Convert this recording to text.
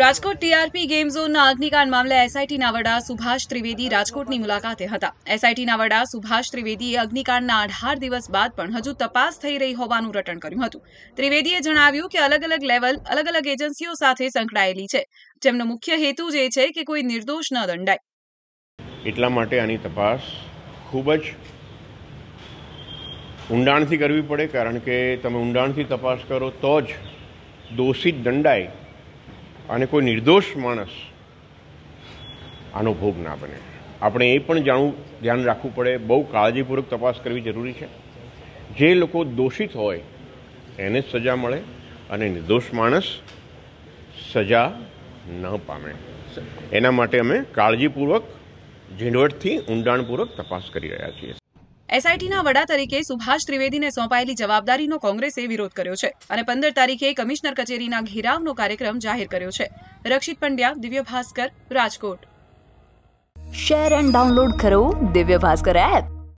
Rajkot TRP game ઝોનના અગ્નિકાંડ મામલે એસઆઈટીના વડા સુભાષ ત્રિવેદી રાજકોટની મુલાકાતે હતા એસઆઈટીના વડા સુભાષ ત્રિવેદીએ અગ્નિકાંડના અઢાર દિવસ બાદ પણ હજુ તપાસ થઈ રહી હોવાનું રટણ કર્યું હતું ત્રિવેદીએ જણાવ્યું કે અલગ અલગ લેવલ અલગ અલગ એજન્સીઓ સાથે સંકળાયેલી છે જેમનો મુખ્ય હેતુ જે છે કે કોઈ નિર્દોષ ન દંડાય એટલા માટે આની તપાસ ખૂબ જ ઊંડાણથી કરવી પડે કારણ કે તમે ઊંડાણથી તપાસ કરો તો જ દોષિત દંડાય અને કોઈ નિર્દોષ માણસ આનો ભોગ ના બને આપણે એ પણ જાણવું ધ્યાન રાખવું પડે બહુ કાળજીપૂર્વક તપાસ કરવી જરૂરી છે જે લોકો દોષિત હોય એને જ સજા મળે અને નિર્દોષ માણસ સજા ન પામે એના માટે અમે કાળજીપૂર્વક ઝીણવટથી ઊંડાણપૂર્વક તપાસ કરી રહ્યા છીએ એસઆઈટીના વડા તરીકે સુભાષ ત્રિવેદીને સોંપાયેલી જવાબદારીનો કોંગ્રેસે વિરોધ કર્યો છે અને પંદર તારીખે કમિશનર કચેરીના ઘેરાવનો કાર્યક્રમ જાહેર કર્યો છે Rakshit Pandya Divya Bhaskar Rajkot share and download કરો દિવ્ય ભાસ્કર એપ